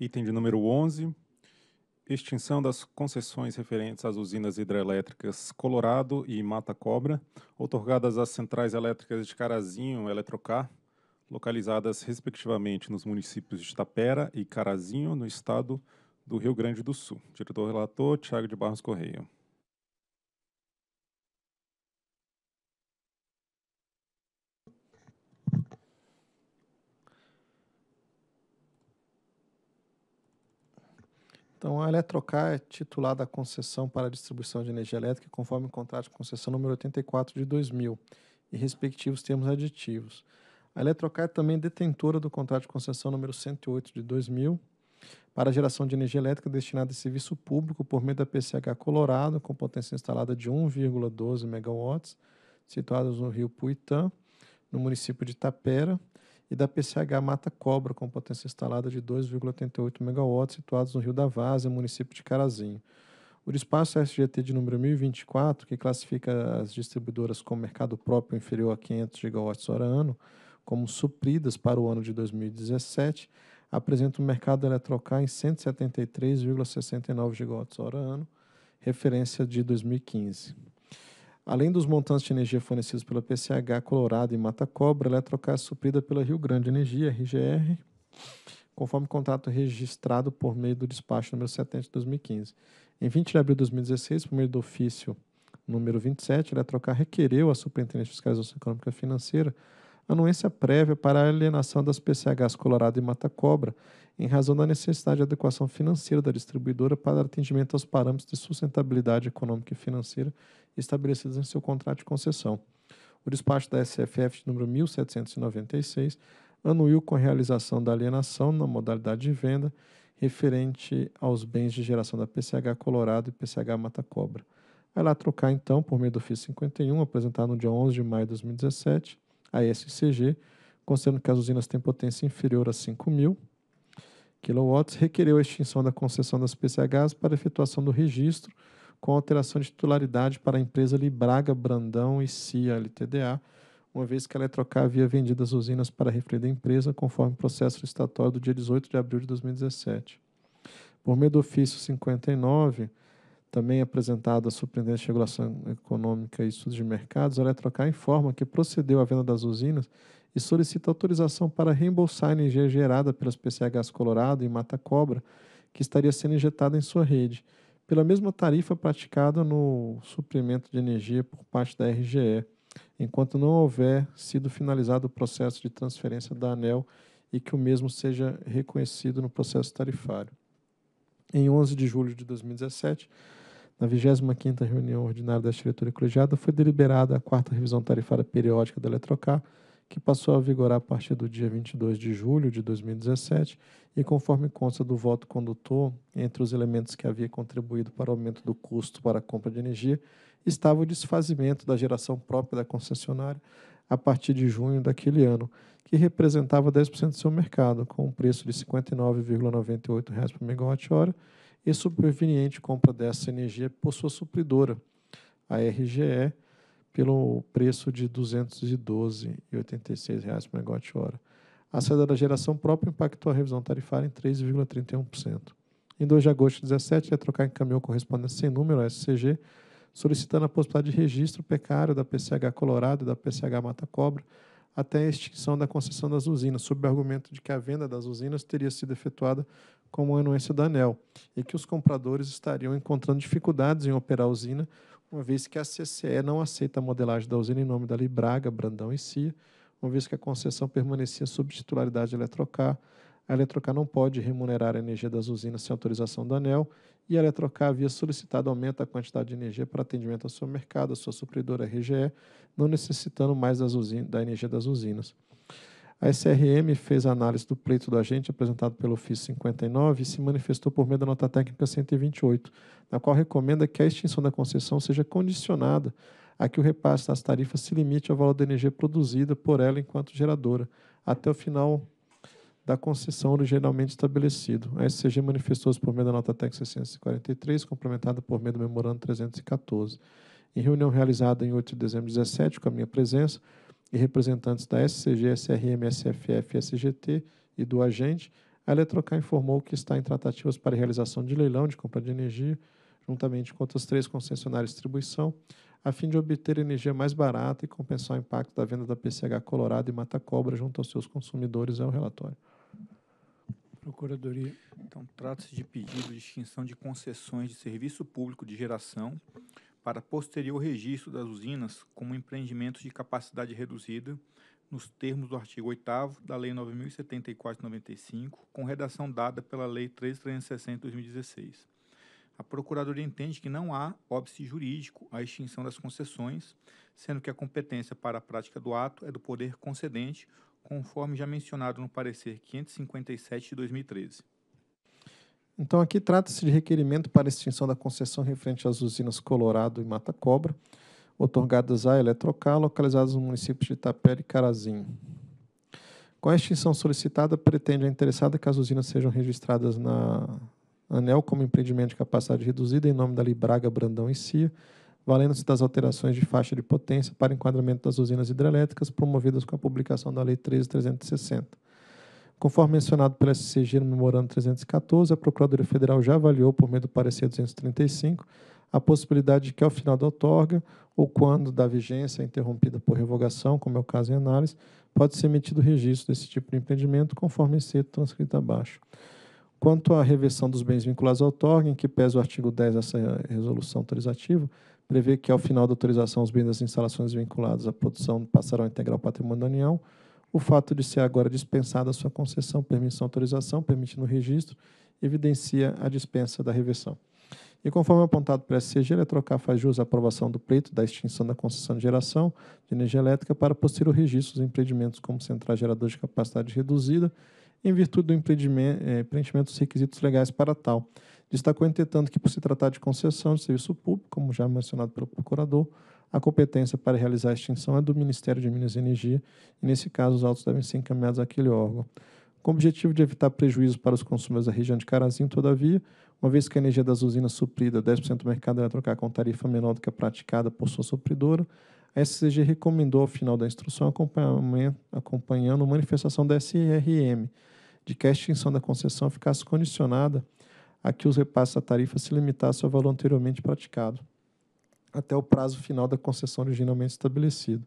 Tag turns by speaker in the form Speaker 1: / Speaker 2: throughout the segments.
Speaker 1: Item de número 11, extinção das concessões referentes às usinas hidrelétricas Colorado e Mata Cobra, otorgadas às centrais elétricas de Carazinho e Eletrocar, localizadas respectivamente nos municípios de Tapera e Carazinho, no estado do Rio Grande do Sul. Diretor relator, Tiago de Barros Correia. Então, a Eletrocar é, é titular da concessão para a distribuição de energia elétrica conforme o contrato de concessão número 84 de 2000 e respectivos termos aditivos. A Eletrocar é, é também detentora do contrato de concessão número 108 de 2000 para a geração de energia elétrica destinada a serviço público por meio da PCH Colorado, com potência instalada de 1,12 MW, situados no rio Puitã, no município de Tapera, e da PCH Mata Cobra, com potência instalada de 2,88 MW, situados no Rio da Vaza, município de Carazinho. O espaço é SGT de número 1024, que classifica as distribuidoras com mercado próprio inferior a 500 GW hora ano, como supridas para o ano de 2017, apresenta um mercado eletrocar em 173,69 GWh ano, referência de 2015. Além dos montantes de energia fornecidos pela PCH, Colorado e Mata Cobra, a Eletrocar é suprida pela Rio Grande Energia, RGR, conforme contrato registrado por meio do despacho número 70 de 2015. Em 20 de abril de 2016, por meio do ofício número 27, a Eletrocar requereu à Superintendência de Fiscalização Econômica e Financeira anuência prévia para a alienação das PCHs Colorado e Mata Cobra, em razão da necessidade de adequação financeira da distribuidora para atendimento aos parâmetros de sustentabilidade econômica e financeira estabelecidos em seu contrato de concessão. O despacho da SFF de número 1796 anuiu com a realização da alienação na modalidade de venda referente aos bens de geração da PCH Colorado e PCH Mata Cobra. Vai lá trocar então por meio do FIS 51, apresentado no dia 11 de maio de 2017, a SCG, considerando que as usinas têm potência inferior a 5.000 kW, requereu a extinção da concessão das PCHs para efetuação do registro com alteração de titularidade para a empresa Libraga Brandão e CIA LTDA, uma vez que a Eletrocar havia vendido as usinas para refri da empresa, conforme o processo estatório do dia 18 de abril de 2017. Por meio do ofício 59, também apresentado a Superintendência de Regulação Econômica e Estudos de Mercados, a Eletrocar informa que procedeu à venda das usinas e solicita autorização para reembolsar a energia gerada pelas PCHs Colorado e Mata Cobra, que estaria sendo injetada em sua rede, pela mesma tarifa praticada no suprimento de energia por parte da RGE, enquanto não houver sido finalizado o processo de transferência da ANEL e que o mesmo seja reconhecido no processo tarifário. Em 11 de julho de 2017, na 25ª reunião ordinária da diretoria colegiada foi deliberada a quarta revisão tarifária periódica da Eletrocar, que passou a vigorar a partir do dia 22 de julho de 2017 e conforme consta do voto condutor, entre os elementos que havia contribuído para o aumento do custo para a compra de energia, estava o desfazimento da geração própria da concessionária a partir de junho daquele ano, que representava 10% do seu mercado, com um preço de R$ 59,98 por megawatt-hora e superveniente compra dessa energia por sua supridora, a RGE, pelo preço de R$ 212,86 por megawatt-hora. A saída da geração própria impactou a revisão tarifária em 3,31%. Em 2 de agosto de 2017, a em encaminhou correspondência sem número, a SCG, solicitando a possibilidade de registro pecário da PCH Colorado e da PCH Mata Cobra até a extinção da concessão das usinas, sob o argumento de que a venda das usinas teria sido efetuada como a anuência da ANEL, e que os compradores estariam encontrando dificuldades em operar a usina, uma vez que a CCE não aceita a modelagem da usina em nome da Libraga, Brandão e CIA, uma vez que a concessão permanecia sob titularidade da Eletrocar. A Eletrocar não pode remunerar a energia das usinas sem autorização da ANEL e a Eletrocar havia solicitado aumento da quantidade de energia para atendimento ao seu mercado, à sua supridora RGE, não necessitando mais das usinas, da energia das usinas. A SRM fez a análise do pleito do agente apresentado pelo ofício 59 e se manifestou por meio da nota técnica 128, na qual recomenda que a extinção da concessão seja condicionada a que o repasse das tarifas se limite ao valor da energia produzida por ela enquanto geradora, até o final da concessão originalmente estabelecido. A SCG manifestou-se por meio da nota técnica 643, complementada por meio do memorando 314. Em reunião realizada em 8 de dezembro de 17, com a minha presença, e representantes da SCG, SRM, SFF SGT e do agente, a Eletrocar informou que está em tratativas para realização de leilão de compra de energia, juntamente com outras três concessionárias de distribuição, a fim de obter energia mais barata e compensar o impacto da venda da PCH Colorado e Mata Cobra junto aos seus consumidores, é o relatório. Procuradoria. Então, trata-se de pedido de extinção de concessões de serviço público de geração para posterior registro das usinas como empreendimentos de capacidade reduzida, nos termos do artigo 8 da Lei 9.074/95, com redação dada pela Lei 3.360/2016. A Procuradoria entende que não há óbice jurídico à extinção das concessões, sendo que a competência para a prática do ato é do poder concedente, conforme já mencionado no parecer 557 de 2013. Então, aqui trata-se de requerimento para extinção da concessão referente às usinas Colorado e Mata Cobra, otorgadas à Eletrocar, localizadas no município de Itapera e Carazinho. Com a extinção solicitada, pretende a interessada que as usinas sejam registradas na ANEL como empreendimento de capacidade reduzida em nome da Libraga Brandão e Cia, valendo-se das alterações de faixa de potência para enquadramento das usinas hidrelétricas promovidas com a publicação da Lei 13.360 Conforme mencionado pela SCG no Memorando 314, a Procuradoria Federal já avaliou, por meio do parecer 235, a possibilidade de que, ao final da outorga, ou quando da vigência interrompida por revogação, como é o caso em análise, pode ser emitido registro desse tipo de empreendimento, conforme exceto transcrito abaixo. Quanto à reversão dos bens vinculados à outorga, em que pesa o artigo 10 dessa resolução autorizativa, prevê que, ao final da autorização, os bens das instalações vinculadas à produção passarão a integrar o patrimônio da União, o fato de ser agora dispensada a sua concessão, permissão, autorização, permitindo o registro, evidencia a dispensa da reversão. E conforme apontado pela SCG, Eletrocar faz jus à aprovação do pleito da extinção da concessão de geração de energia elétrica para posterior registro dos empreendimentos como central gerador de capacidade reduzida, em virtude do eh, preenchimento dos requisitos legais para tal. Destacou, entretanto, que por se tratar de concessão de serviço público, como já mencionado pelo procurador, a competência para realizar a extinção é do Ministério de Minas e Energia e, nesse caso, os autos devem ser encaminhados àquele órgão. Com o objetivo de evitar prejuízo para os consumidores da região de Carazinho, todavia, uma vez que a energia das usinas suprida 10% do mercado trocar com tarifa menor do que a praticada por sua supridora, a SCG recomendou ao final da instrução acompanhando manifestação da SRM de que a extinção da concessão ficasse condicionada a que os repasses da tarifa se limitassem ao valor anteriormente praticado até o prazo final da concessão originalmente estabelecido.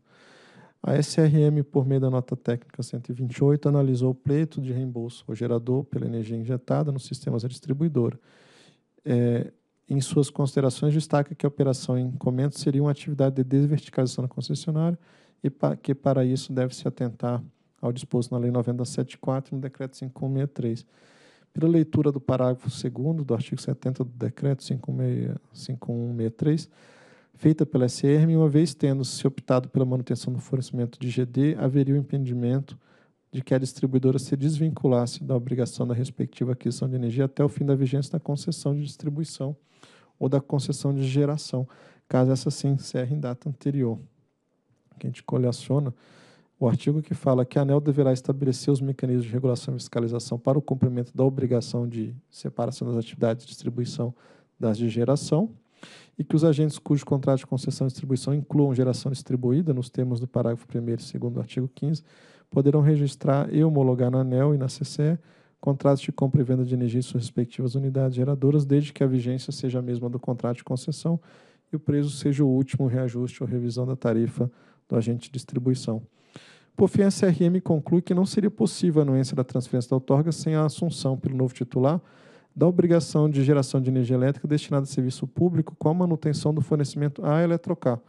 Speaker 1: A SRM, por meio da nota técnica 128, analisou o pleito de reembolso ao gerador pela energia injetada nos sistemas da distribuidora. É, em suas considerações, destaca que a operação em comento seria uma atividade de desverticalização do concessionária e pa que, para isso, deve se atentar ao disposto na Lei 9074 e no Decreto 5163. Pela leitura do parágrafo 2 do artigo 70 do Decreto 56, 5163, feita pela SRM, uma vez tendo se optado pela manutenção do fornecimento de GD, haveria o impedimento de que a distribuidora se desvinculasse da obrigação da respectiva aquisição de energia até o fim da vigência da concessão de distribuição ou da concessão de geração, caso essa se encerre em data anterior. Que a gente coleciona o artigo que fala que a ANEL deverá estabelecer os mecanismos de regulação e fiscalização para o cumprimento da obrigação de separação das atividades de distribuição das de geração e que os agentes cujo contrato de concessão e distribuição incluam geração distribuída, nos termos do parágrafo 1 e 2 do artigo 15, poderão registrar e homologar na ANEL e na CCE contratos de compra e venda de energia em suas respectivas unidades geradoras, desde que a vigência seja a mesma do contrato de concessão e o preço seja o último reajuste ou revisão da tarifa do agente de distribuição. Por fim, a CRM conclui que não seria possível a anuência da transferência da outorga sem a assunção pelo novo titular da obrigação de geração de energia elétrica destinada a serviço público com a manutenção do fornecimento a Eletrocar,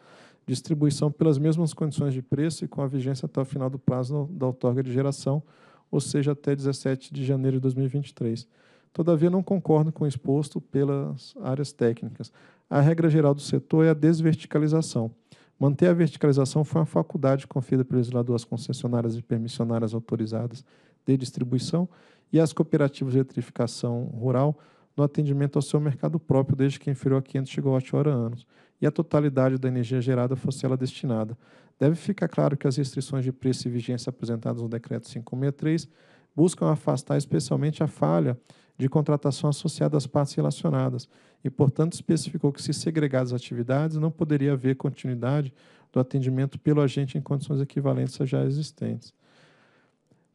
Speaker 1: distribuição pelas mesmas condições de preço e com a vigência até o final do prazo da outorga de geração, ou seja, até 17 de janeiro de 2023. Todavia, não concordo com o exposto pelas áreas técnicas. A regra geral do setor é a desverticalização Manter a verticalização foi uma faculdade conferida pelo legislador às concessionárias e permissionárias autorizadas de distribuição e às cooperativas de eletrificação rural no atendimento ao seu mercado próprio desde que inferior a 500 hora anos e a totalidade da energia gerada fosse ela destinada. Deve ficar claro que as restrições de preço e vigência apresentadas no Decreto 563 buscam afastar especialmente a falha de contratação associada às partes relacionadas e, portanto, especificou que, se segregadas as atividades, não poderia haver continuidade do atendimento pelo agente em condições equivalentes às já existentes.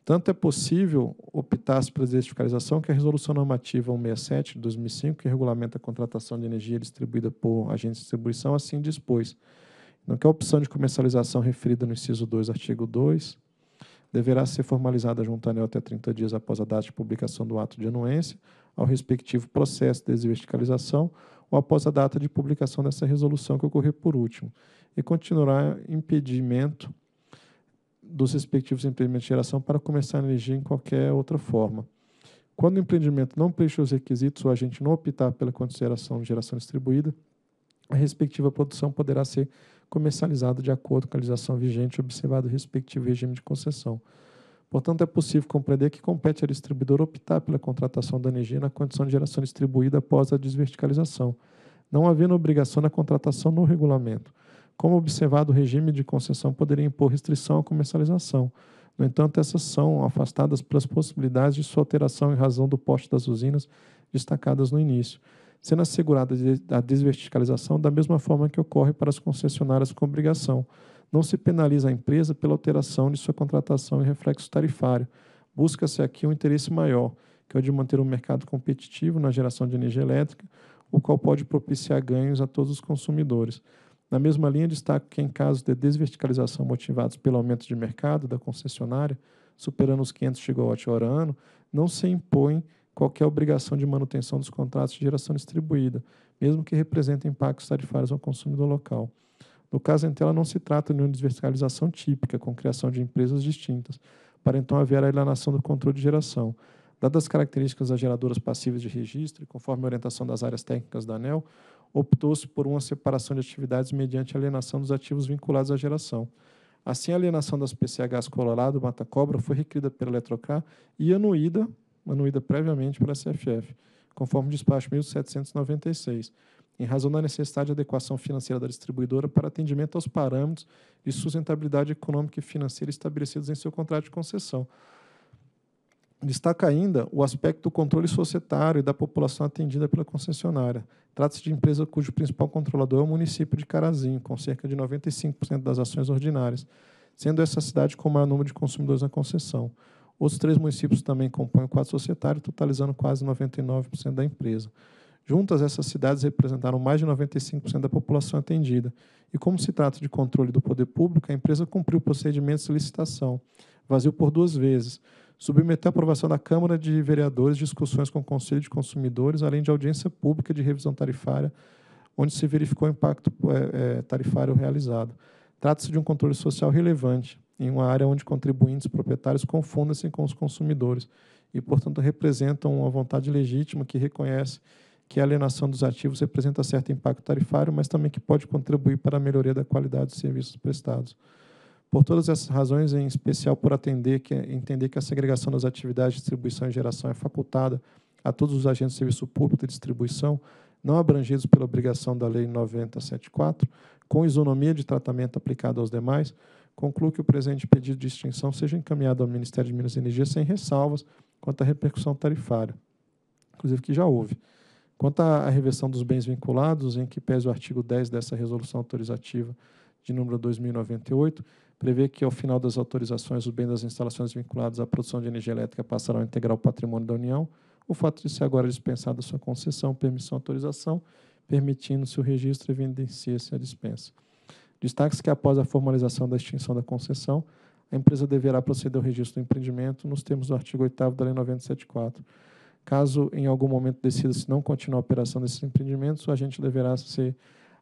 Speaker 1: Tanto é possível optar-se pela desfiscalização que a Resolução Normativa 167 de 2005, que regulamenta a contratação de energia distribuída por agentes de distribuição, assim dispôs. Não que a opção de comercialização referida no inciso 2, artigo 2, deverá ser formalizada junto à ANEL até 30 dias após a data de publicação do ato de anuência ao respectivo processo de desverticalização ou após a data de publicação dessa resolução que ocorrer por último, e continuará impedimento dos respectivos empreendimentos de geração para começar a energia em qualquer outra forma. Quando o empreendimento não preencher os requisitos ou a gente não optar pela consideração de geração distribuída, a respectiva produção poderá ser comercializada de acordo com a legislação vigente, observado o respectivo regime de concessão. Portanto, é possível compreender que compete ao distribuidor optar pela contratação da energia na condição de geração distribuída após a desverticalização, não havendo obrigação na contratação no regulamento. Como observado, o regime de concessão poderia impor restrição à comercialização. No entanto, essas são afastadas pelas possibilidades de sua alteração em razão do poste das usinas destacadas no início sendo assegurada a desverticalização da mesma forma que ocorre para as concessionárias com obrigação. Não se penaliza a empresa pela alteração de sua contratação e reflexo tarifário. Busca-se aqui um interesse maior, que é o de manter um mercado competitivo na geração de energia elétrica, o qual pode propiciar ganhos a todos os consumidores. Na mesma linha, destaco que, em casos de desverticalização motivados pelo aumento de mercado da concessionária, superando os 500 gigawatt-hora ano, não se impõe qualquer obrigação de manutenção dos contratos de geração distribuída, mesmo que representem impactos tarifários ao consumidor local. No caso Entela, não se trata de uma desverticalização típica, com criação de empresas distintas, para então haver a alienação do controle de geração. Dadas as características das geradoras passivas de registro, e conforme a orientação das áreas técnicas da ANEL, optou-se por uma separação de atividades mediante alienação dos ativos vinculados à geração. Assim, a alienação das PCHs Colorado, Mata Cobra, foi requerida pela Eletrocar e anuída manuída previamente para a CFF, conforme o despacho 1796, em razão da necessidade de adequação financeira da distribuidora para atendimento aos parâmetros de sustentabilidade econômica e financeira estabelecidos em seu contrato de concessão. Destaca ainda o aspecto do controle societário e da população atendida pela concessionária. Trata-se de empresa cujo principal controlador é o município de Carazinho, com cerca de 95% das ações ordinárias, sendo essa cidade com o maior número de consumidores na concessão. Os três municípios também compõem o quadro societário, totalizando quase 99% da empresa. Juntas, essas cidades representaram mais de 95% da população atendida. E como se trata de controle do poder público, a empresa cumpriu procedimentos de licitação, vazio por duas vezes, submeteu a aprovação da Câmara de Vereadores discussões com o Conselho de Consumidores, além de audiência pública de revisão tarifária, onde se verificou o impacto eh, eh, tarifário realizado. Trata-se de um controle social relevante, em uma área onde contribuintes proprietários confundem-se com os consumidores e, portanto, representam uma vontade legítima que reconhece que a alienação dos ativos representa certo impacto tarifário, mas também que pode contribuir para a melhoria da qualidade dos serviços prestados. Por todas essas razões, em especial por atender que entender que a segregação das atividades de distribuição e geração é facultada a todos os agentes de serviço público de distribuição, não abrangidos pela obrigação da Lei 9074, com isonomia de tratamento aplicada aos demais, concluo que o presente pedido de extinção seja encaminhado ao Ministério de Minas e Energia sem ressalvas quanto à repercussão tarifária, inclusive que já houve. Quanto à reversão dos bens vinculados, em que pese o artigo 10 dessa resolução autorizativa de número 2098, prevê que, ao final das autorizações, os bens das instalações vinculadas à produção de energia elétrica passarão a integrar o patrimônio da União, o fato de ser agora dispensada sua concessão, permissão, autorização, permitindo-se o registro, evidencia-se a dispensa. Destaque-se que, após a formalização da extinção da concessão, a empresa deverá proceder ao registro do empreendimento nos termos do artigo 8 da Lei 974. Caso em algum momento decida-se não continuar a operação desses empreendimentos, o agente deverá se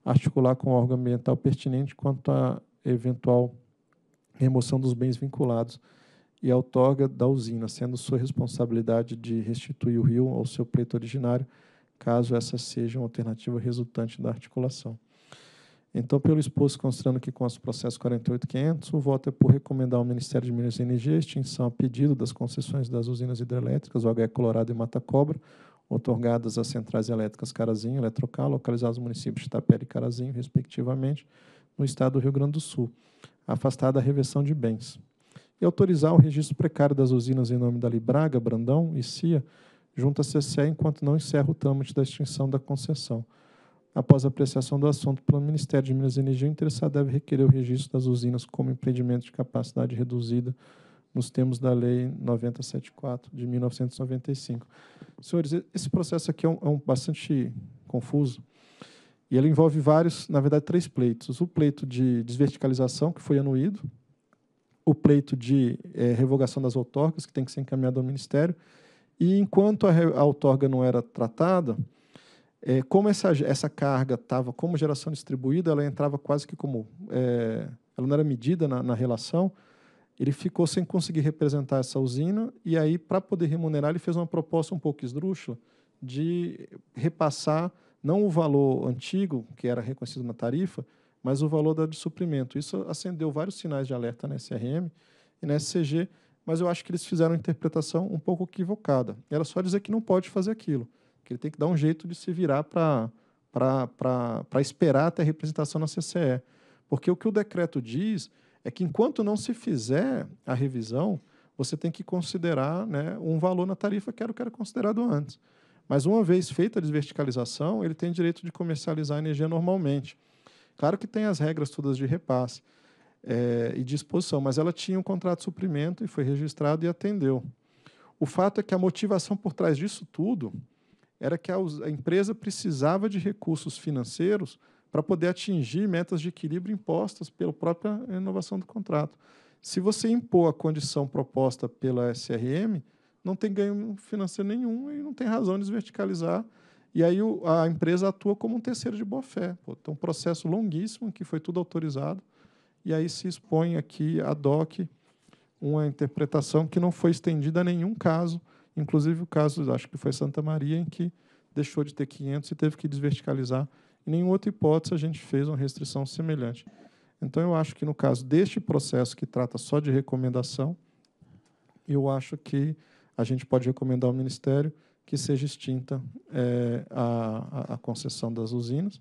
Speaker 1: articular com o órgão ambiental pertinente quanto à eventual remoção dos bens vinculados e a outorga da usina, sendo sua responsabilidade de restituir o rio ao seu pleito originário, caso essa seja uma alternativa resultante da articulação. Então, pelo exposto, considerando que com o processo 48.500, o voto é por recomendar ao Ministério de Minas e Energia a extinção a pedido das concessões das usinas hidrelétricas, OHE Colorado e Mata Cobra, otorgadas às centrais elétricas Carazinho e Eletrocal, localizadas nos municípios de Itapera e Carazinho, respectivamente, no estado do Rio Grande do Sul, afastada a reversão de bens e autorizar o registro precário das usinas em nome da Libraga, Brandão e CIA, junto à CCE, enquanto não encerra o trâmite da extinção da concessão. Após apreciação do assunto pelo Ministério de Minas e Energia, o interessado deve requerer o registro das usinas como empreendimento de capacidade reduzida nos termos da Lei 974 de 1995. Senhores, esse processo aqui é um, é um bastante confuso e ele envolve vários, na verdade, três pleitos. O pleito de desverticalização, que foi anuído, o pleito de é, revogação das outorgas, que tem que ser encaminhado ao Ministério. E enquanto a, a outorga não era tratada, é, como essa, essa carga estava como geração distribuída, ela entrava quase que como. É, ela não era medida na, na, relação, ele ficou sem conseguir representar essa usina, e aí, para poder remunerar, ele fez uma proposta um pouco esdrúxula de repassar não o valor antigo, que era reconhecido na tarifa, mas o valor da de suprimento. Isso acendeu vários sinais de alerta na SRM e na SCG, mas eu acho que eles fizeram uma interpretação um pouco equivocada. Era só dizer que não pode fazer aquilo, que ele tem que dar um jeito de se virar para esperar até a representação na CCE. Porque o que o decreto diz é que enquanto não se fizer a revisão, você tem que considerar né, um valor na tarifa que era o que era considerado antes. Mas uma vez feita a desverticalização, ele tem direito de comercializar a energia normalmente. Claro que tem as regras todas de repasse é, e disposição, mas ela tinha um contrato de suprimento e foi registrado e atendeu. O fato é que a motivação por trás disso tudo era que a, a empresa precisava de recursos financeiros para poder atingir metas de equilíbrio impostas pela própria renovação do contrato. Se você impor a condição proposta pela SRM, não tem ganho financeiro nenhum e não tem razão de verticalizar e aí o, a empresa atua como um terceiro de boa-fé. Então, um processo longuíssimo, que foi tudo autorizado, e aí se expõe aqui a DOC uma interpretação que não foi estendida a nenhum caso, inclusive o caso, acho que foi Santa Maria, em que deixou de ter 500 e teve que desverticalizar. Em nenhuma outra hipótese a gente fez uma restrição semelhante. Então, eu acho que no caso deste processo que trata só de recomendação, eu acho que a gente pode recomendar ao Ministério que seja extinta é, a, a concessão das usinas,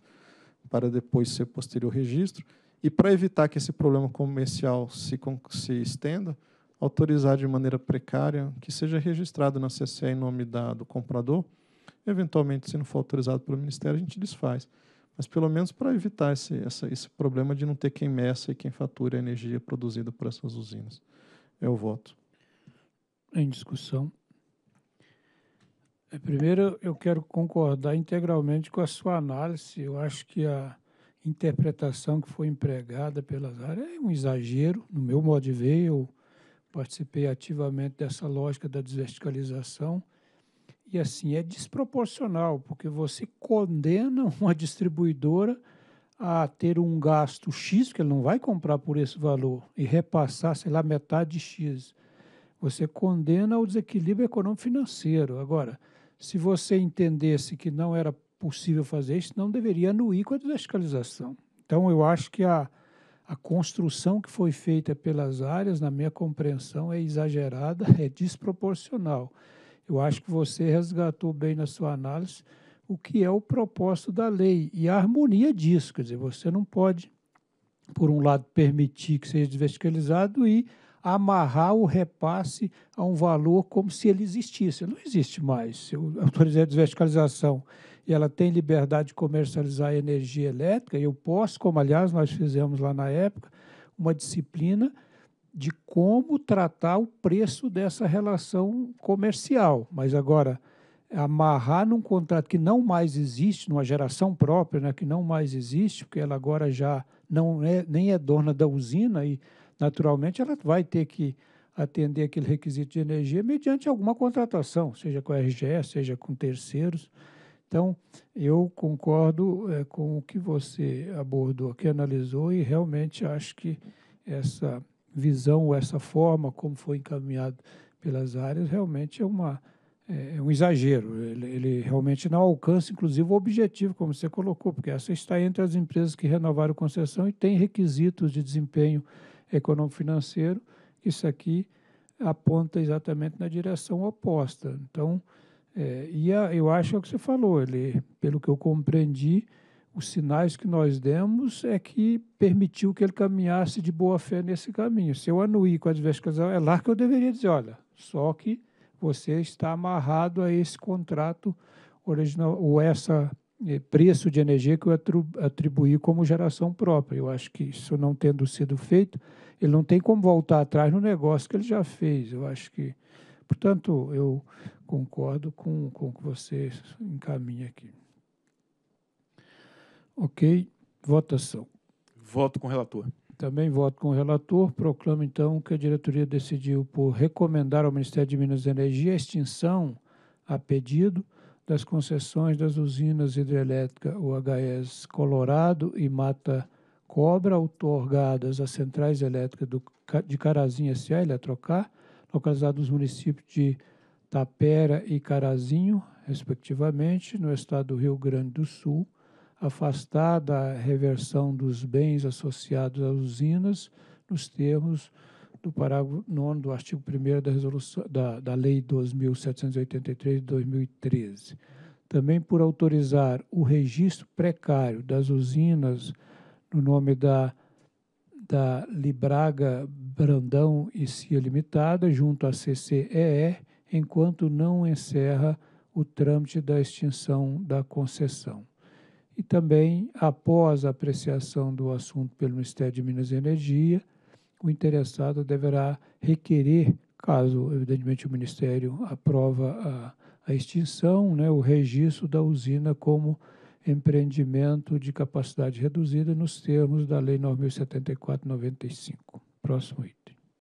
Speaker 1: para depois ser posterior registro. E para evitar que esse problema comercial se, se estenda, autorizar de maneira precária que seja registrado na CCE em nome da, do comprador. Eventualmente, se não for autorizado pelo Ministério, a gente desfaz. Mas pelo menos para evitar esse, essa, esse problema de não ter quem meça e quem fatura a energia produzida por essas usinas. É o voto.
Speaker 2: Em discussão. É, primeiro, eu quero concordar integralmente com a sua análise. Eu acho que a interpretação que foi empregada pelas áreas é um exagero, no meu modo de ver. Eu participei ativamente dessa lógica da desverticalização. E assim, é desproporcional, porque você condena uma distribuidora a ter um gasto X, que ela não vai comprar por esse valor, e repassar, sei lá, metade de X. Você condena o desequilíbrio econômico-financeiro. Agora, se você entendesse que não era possível fazer isso, não deveria anuir com a descalização. Então, eu acho que a, a construção que foi feita pelas áreas, na minha compreensão, é exagerada, é desproporcional. Eu acho que você resgatou bem na sua análise o que é o propósito da lei e a harmonia disso. Quer dizer, você não pode, por um lado, permitir que seja desfiscalizado e amarrar o repasse a um valor como se ele existisse. Não existe mais. Se eu autorizei a desverticalização e ela tem liberdade de comercializar energia elétrica, eu posso, como aliás nós fizemos lá na época, uma disciplina de como tratar o preço dessa relação comercial. Mas agora, amarrar num contrato que não mais existe, numa geração própria, né, que não mais existe, porque ela agora já não é, nem é dona da usina e naturalmente ela vai ter que atender aquele requisito de energia mediante alguma contratação, seja com a RGE, seja com terceiros. Então, eu concordo é, com o que você abordou aqui, analisou, e realmente acho que essa visão, essa forma como foi encaminhado pelas áreas, realmente é, uma, eh, é um exagero. Ele, ele realmente não alcança, inclusive, o objetivo, como você colocou, porque essa está entre as empresas que renovaram concessão e tem requisitos de desempenho econômico-financeiro, isso aqui aponta exatamente na direção oposta. Então, é, e a, eu acho é o que você falou, ele, pelo que eu compreendi, os sinais que nós demos é que permitiu que ele caminhasse de boa fé nesse caminho. Se eu anuir com a adversidade, é lá que eu deveria dizer, olha, só que você está amarrado a esse contrato original ou essa é, preço de energia que eu atribuí como geração própria. Eu acho que isso não tendo sido feito, ele não tem como voltar atrás no negócio que ele já fez. Eu acho que, portanto, eu concordo com, com o que você encaminha aqui. Ok, votação. Voto com o relator. Também voto com o relator. Proclamo, então, que a diretoria decidiu por recomendar ao Ministério de Minas e Energia a extinção a pedido das concessões das usinas hidrelétricas UHS Colorado e Mata Cobra, otorgadas às centrais elétricas do, de Carazinho S.A. Eletrocar, localizadas nos municípios de Tapera e Carazinho, respectivamente, no estado do Rio Grande do Sul, afastada a reversão dos bens associados às usinas nos termos do parágrafo 9 do artigo 1 da, resolução, da, da Lei 2.783 de 2013. Também por autorizar o registro precário das usinas no nome da, da Libraga Brandão e Cia Limitada, junto à CCEE, enquanto não encerra o trâmite da extinção da concessão. E também, após a apreciação do assunto pelo Ministério de Minas e Energia, o interessado deverá requerer, caso, evidentemente, o Ministério aprova a, a extinção, né, o registro da usina como empreendimento de capacidade reduzida nos termos da Lei 9.074-95. Próximo item.